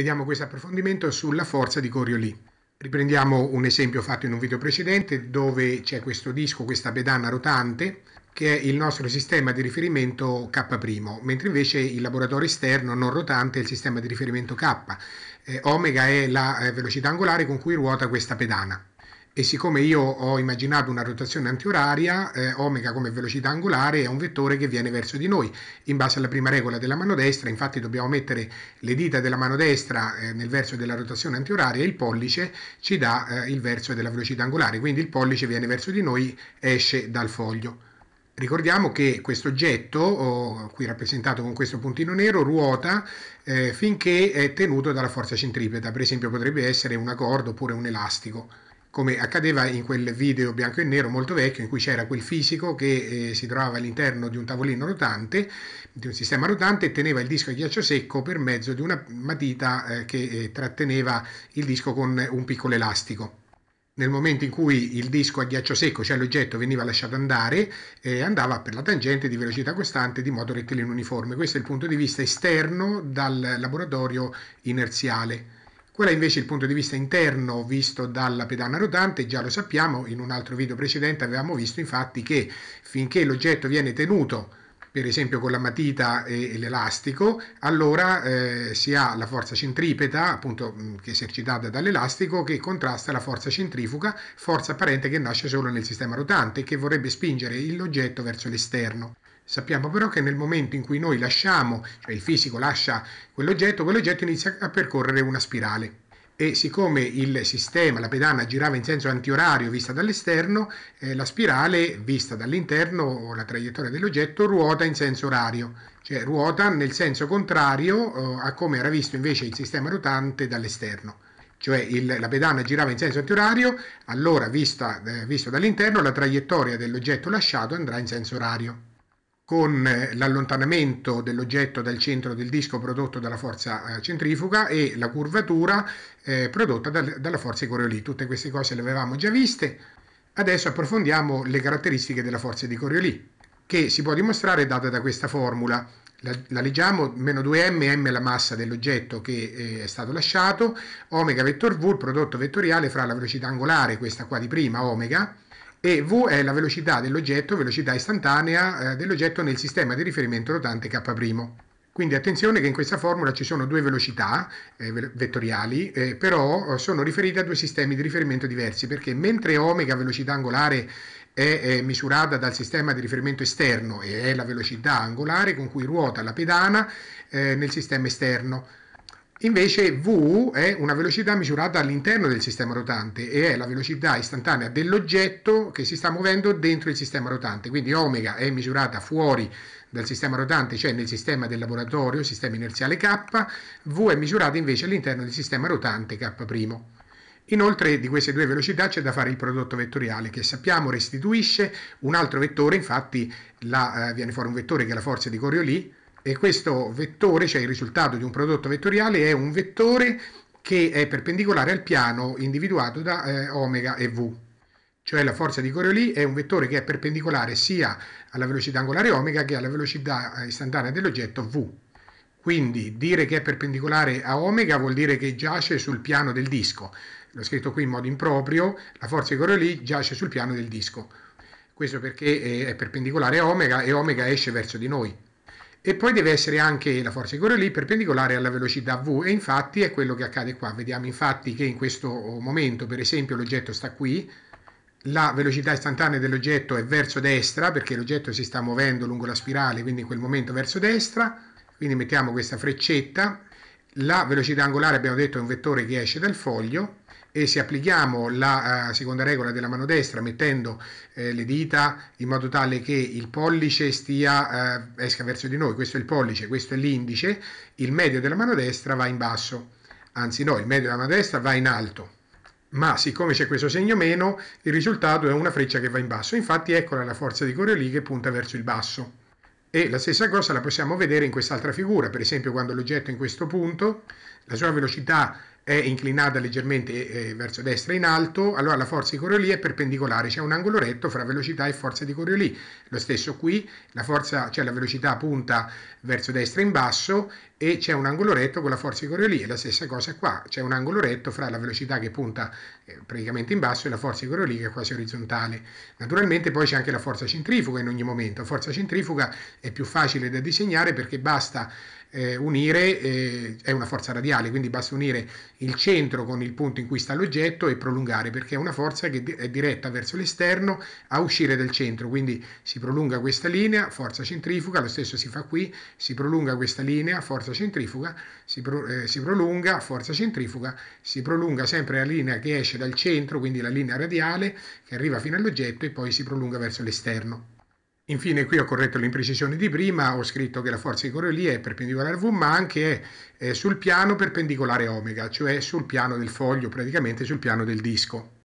Vediamo questo approfondimento sulla forza di Coriolis. Riprendiamo un esempio fatto in un video precedente dove c'è questo disco, questa pedana rotante che è il nostro sistema di riferimento K', mentre invece il laboratorio esterno non rotante è il sistema di riferimento K. Eh, omega è la eh, velocità angolare con cui ruota questa pedana e siccome io ho immaginato una rotazione antioraria, eh, omega come velocità angolare è un vettore che viene verso di noi. In base alla prima regola della mano destra, infatti dobbiamo mettere le dita della mano destra eh, nel verso della rotazione antioraria e il pollice ci dà eh, il verso della velocità angolare, quindi il pollice viene verso di noi, esce dal foglio. Ricordiamo che questo oggetto, qui rappresentato con questo puntino nero, ruota eh, finché è tenuto dalla forza centripeta, per esempio potrebbe essere una corda oppure un elastico come accadeva in quel video bianco e nero molto vecchio in cui c'era quel fisico che eh, si trovava all'interno di un tavolino rotante, di un sistema rotante e teneva il disco a ghiaccio secco per mezzo di una matita eh, che eh, tratteneva il disco con un piccolo elastico. Nel momento in cui il disco a ghiaccio secco, cioè l'oggetto, veniva lasciato andare, eh, andava per la tangente di velocità costante di modo rettilineo uniforme. Questo è il punto di vista esterno dal laboratorio inerziale. Qual è invece il punto di vista interno visto dalla pedana rotante, già lo sappiamo, in un altro video precedente avevamo visto infatti che finché l'oggetto viene tenuto per esempio con la matita e, l'elastico, allora eh, si ha la forza centripeta, appunto mm, che è esercitata dall'elastico, che contrasta la forza centrifuga, forza apparente che nasce solo nel sistema rotante, che vorrebbe spingere l'oggetto verso l'esterno. Sappiamo però che nel momento in cui noi lasciamo, cioè il fisico lascia quell'oggetto, quell'oggetto inizia a percorrere una spirale e siccome il sistema, la pedana girava in senso antiorario vista dall'esterno, eh, la spirale vista dall'interno o la traiettoria dell'oggetto ruota in senso orario, cioè ruota nel senso contrario eh, a come era visto invece il sistema rotante dall'esterno. Cioè il, la pedana girava in senso antiorario, allora vista, eh, visto dall'interno la traiettoria dell'oggetto lasciato andrà in senso orario con eh, l'allontanamento dell'oggetto dal centro del disco prodotto dalla forza eh, centrifuga e la curvatura eh, prodotta dal, dalla forza di Coriolis. Tutte queste cose le avevamo già viste, adesso approfondiamo le caratteristiche della forza di Coriolis, che si può dimostrare data da questa formula. La, la leggiamo, meno 2m, m è la massa dell'oggetto che eh, è stato lasciato, omega vettor v, il prodotto vettoriale fra la velocità angolare, questa qua di prima, omega, e V è la velocità dell'oggetto, velocità istantanea eh, dell'oggetto nel sistema di riferimento rotante K'. Quindi attenzione che in questa formula ci sono due velocità eh, vettoriali, eh, però eh, sono riferite a due sistemi di riferimento diversi, perché mentre ω velocità angolare è, è misurata dal sistema di riferimento esterno e è la velocità angolare con cui ruota la pedana eh, nel sistema esterno, Invece V è una velocità misurata all'interno del sistema rotante e è la velocità istantanea dell'oggetto che si sta muovendo dentro il sistema rotante, quindi ω è misurata fuori dal sistema rotante, cioè nel sistema del laboratorio, sistema inerziale K, V è misurata invece all'interno del sistema rotante K'. Inoltre di queste due velocità c'è da fare il prodotto vettoriale che sappiamo restituisce un altro vettore, infatti la, eh, viene fuori un vettore che è la forza di Coriolis, e questo vettore, cioè il risultato di un prodotto vettoriale, è un vettore che è perpendicolare al piano individuato da eh, omega e v. Cioè la forza di Coriolis è un vettore che è perpendicolare sia alla velocità angolare omega che alla velocità eh, istantanea dell'oggetto v. Quindi dire che è perpendicolare a omega vuol dire che giace sul piano del disco. L'ho scritto qui in modo improprio, la forza di Coriolis giace sul piano del disco. Questo perché eh, è perpendicolare a omega e omega esce verso di noi e poi deve essere anche la forza di correre lì perpendicolare alla velocità v e infatti è quello che accade qua vediamo infatti che in questo momento per esempio l'oggetto sta qui la velocità istantanea dell'oggetto è verso destra perché l'oggetto si sta muovendo lungo la spirale quindi in quel momento verso destra quindi mettiamo questa freccetta la velocità angolare abbiamo detto è un vettore che esce dal foglio e se applichiamo la eh, seconda regola della mano destra mettendo eh, le dita in modo tale che il pollice stia, eh, esca verso di noi, questo è il pollice, questo è l'indice, il medio della mano destra va in basso, anzi no, il medio della mano destra va in alto. Ma siccome c'è questo segno meno, il risultato è una freccia che va in basso. Infatti eccola la forza di Coriolì che punta verso il basso. E la stessa cosa la possiamo vedere in quest'altra figura, per esempio quando l'oggetto è in questo punto, la sua velocità è inclinata leggermente eh, eh, verso destra in alto, allora la forza di Coriolis è perpendicolare, c'è un angolo retto fra velocità e forza di Coriolis. Lo stesso qui, la forza, cioè la velocità punta verso destra in basso e c'è un angolo retto con la forza di Coriolis e la stessa cosa qua, c'è un angolo retto fra la velocità che punta eh, praticamente in basso e la forza di Coriolis che è quasi orizzontale. Naturalmente poi c'è anche la forza centrifuga in ogni momento, la forza centrifuga è più facile da disegnare perché basta eh, unire, eh, è una forza radiale, quindi basta unire il centro con il punto in cui sta l'oggetto e prolungare, perché è una forza che è diretta verso l'esterno a uscire dal centro, quindi si prolunga questa linea, forza centrifuga, lo stesso si fa qui, si prolunga questa linea, forza centrifuga, si, pro, eh, si prolunga, forza centrifuga, si prolunga sempre la linea che esce dal centro, quindi la linea radiale che arriva fino all'oggetto e poi si prolunga verso l'esterno. Infine qui ho corretto l'imprecisione di prima, ho scritto che la forza di Coriolis è perpendicolare a V ma anche è sul piano perpendicolare omega, cioè sul piano del foglio, praticamente sul piano del disco.